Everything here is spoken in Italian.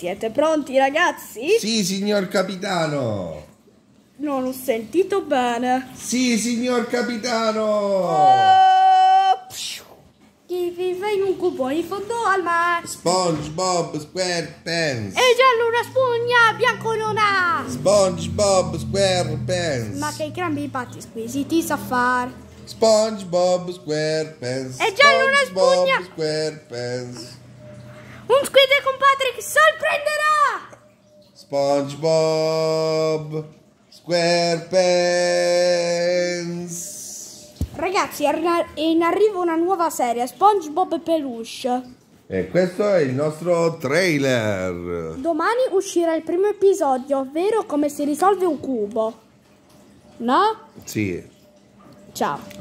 Siete pronti ragazzi? Sì, signor capitano! Non ho sentito bene. Sì, signor capitano! Oh, chi vive in un cubo in fondo al mare? SpongeBob SquarePants! È giallo una spugna, bianco non ha! SpongeBob SquarePants! Ma che grandi patti squisiti sa fare! SpongeBob SquarePants! È giallo una spugna! SpongeBob SquarePants! Un squid Patrick sorprenderà! SpongeBob SquarePants Ragazzi, è in arrivo una nuova serie, SpongeBob Peluche. E questo è il nostro trailer. Domani uscirà il primo episodio, ovvero come si risolve un cubo. No? Sì. Ciao.